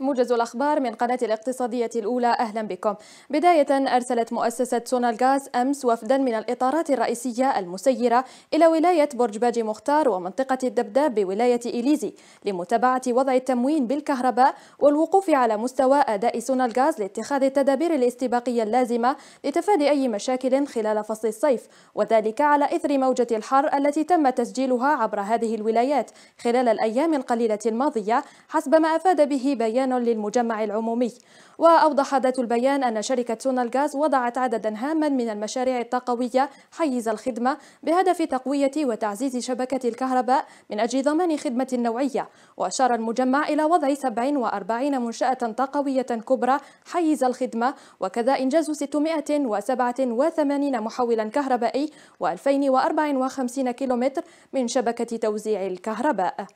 موجز الأخبار من قناة الاقتصادية الأولى أهلا بكم بداية أرسلت مؤسسة سونالغاز أمس وفدا من الإطارات الرئيسية المسيرة إلى ولاية برج باجي مختار ومنطقة الدبداب بولاية إليزي لمتابعة وضع التموين بالكهرباء والوقوف على مستوى أداء سونالغاز لاتخاذ التدابير الاستباقية اللازمة لتفادي أي مشاكل خلال فصل الصيف وذلك على إثر موجة الحر التي تم تسجيلها عبر هذه الولايات خلال الأيام القليلة الماضية حسب ما أفاد به بيان بيان للمجمع العمومي وأوضح ذات البيان أن شركة سونالغاز وضعت عددا هاما من المشاريع الطاقوية حيز الخدمة بهدف تقوية وتعزيز شبكة الكهرباء من أجل ضمان خدمة نوعية وأشار المجمع إلى وضع 47 منشأة طاقوية كبرى حيز الخدمة وكذا إنجاز 687 محولا كهربائي و 2054 كيلومتر من شبكة توزيع الكهرباء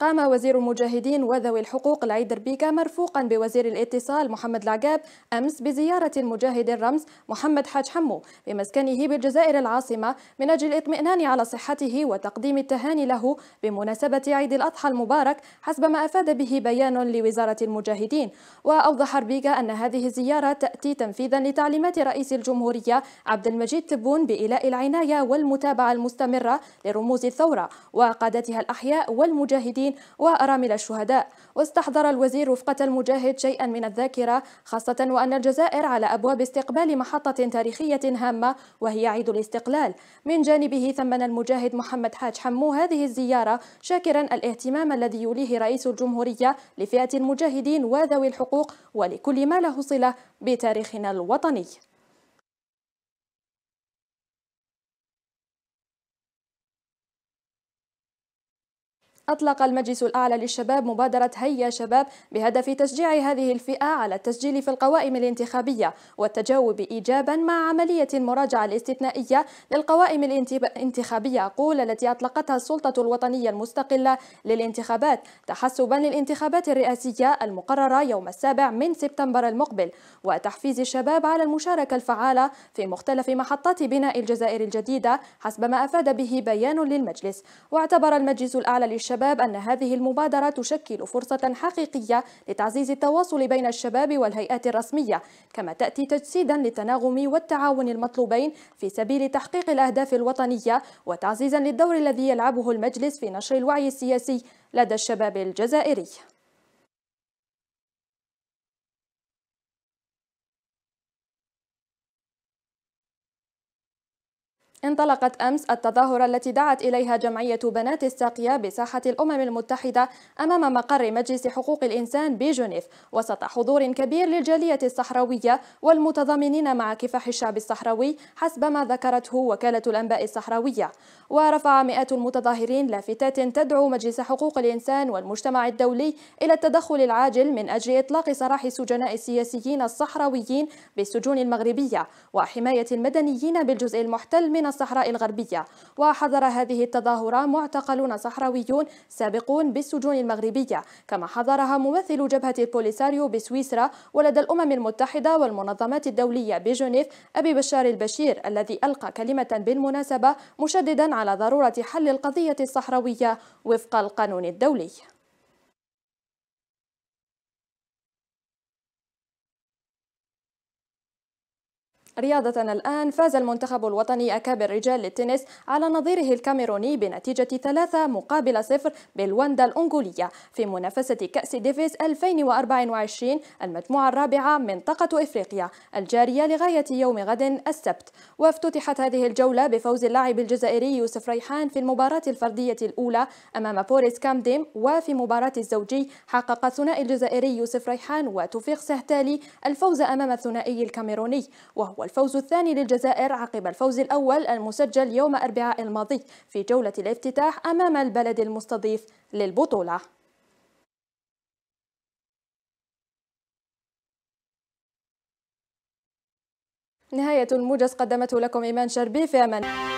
قام وزير المجاهدين وذوي الحقوق العيد بيكا مرفوقا بوزير الاتصال محمد العقاب أمس بزيارة المجاهد الرمز محمد حاج حمو بمسكنه بالجزائر العاصمة من أجل الإطمئنان على صحته وتقديم التهاني له بمناسبة عيد الأضحى المبارك حسب ما أفاد به بيان لوزارة المجاهدين وأوضح ربيكة أن هذه الزيارة تأتي تنفيذا لتعليمات رئيس الجمهورية عبد المجيد تبون بإيلاء العناية والمتابعة المستمرة لرموز الثورة وقادتها الأحياء والمجاهدين المدنيين وأرامل الشهداء واستحضر الوزير رفقة المجاهد شيئا من الذاكرة خاصة وأن الجزائر على أبواب استقبال محطة تاريخية هامة وهي عيد الاستقلال من جانبه ثمن المجاهد محمد حاج حمو هذه الزيارة شاكرا الاهتمام الذي يوليه رئيس الجمهورية لفئة المجاهدين وذوي الحقوق ولكل ما له صلة بتاريخنا الوطني أطلق المجلس الأعلى للشباب مبادرة هيا شباب بهدف تشجيع هذه الفئة على التسجيل في القوائم الانتخابية والتجاوب إيجابا مع عملية المراجعة الاستثنائية للقوائم الانتخابية أقول التي أطلقتها السلطة الوطنية المستقلة للانتخابات تحسبا للانتخابات الرئاسية المقررة يوم السابع من سبتمبر المقبل وتحفيز الشباب على المشاركة الفعالة في مختلف محطات بناء الجزائر الجديدة حسب ما أفاد به بيان للمجلس واعتبر المجلس الأعلى للشباب الشباب أن هذه المبادرة تشكل فرصة حقيقية لتعزيز التواصل بين الشباب والهيئات الرسمية كما تأتي تجسيدا للتناغم والتعاون المطلوبين في سبيل تحقيق الأهداف الوطنية وتعزيزا للدور الذي يلعبه المجلس في نشر الوعي السياسي لدى الشباب الجزائري انطلقت أمس التظاهرة التي دعت إليها جمعية بنات الساقية بساحة الأمم المتحدة أمام مقر مجلس حقوق الإنسان بجنيف وسط حضور كبير للجالية الصحراوية والمتضامنين مع كفاح الشعب الصحراوي حسب ما ذكرته وكالة الأنباء الصحراوية ورفع مئات المتظاهرين لافتات تدعو مجلس حقوق الإنسان والمجتمع الدولي إلى التدخل العاجل من أجل إطلاق سراح السجناء السياسيين الصحراويين بالسجون المغربية وحماية المدنيين بالجزء المحتل من الصحراء الغربية وحضر هذه التظاهرة معتقلون صحراويون سابقون بالسجون المغربية كما حضرها ممثل جبهة البوليساريو بسويسرا ولدى الأمم المتحدة والمنظمات الدولية بجنيف أبي بشار البشير الذي ألقى كلمة بالمناسبة مشددا على ضرورة حل القضية الصحراوية وفق القانون الدولي رياضة الآن فاز المنتخب الوطني أكابر رجال للتنس على نظيره الكاميروني بنتيجة ثلاثة مقابل صفر بالواندا الأنغولية في منافسة كأس ديفيس 2024 المجموعة الرابعة منطقة إفريقيا الجارية لغاية يوم غد السبت وافتتحت هذه الجولة بفوز اللاعب الجزائري يوسف ريحان في المباراة الفردية الأولى أمام بوريس كامديم وفي مباراة الزوجي حقق ثنائي الجزائري يوسف ريحان وتوفيق سهتالي الفوز أمام الثنائي الكاميروني وهو والفوز الثاني للجزائر عقب الفوز الأول المسجل يوم أربعاء الماضي في جولة الافتتاح أمام البلد المستضيف للبطولة نهاية الموجز قدمته لكم إيمان شربي في أمان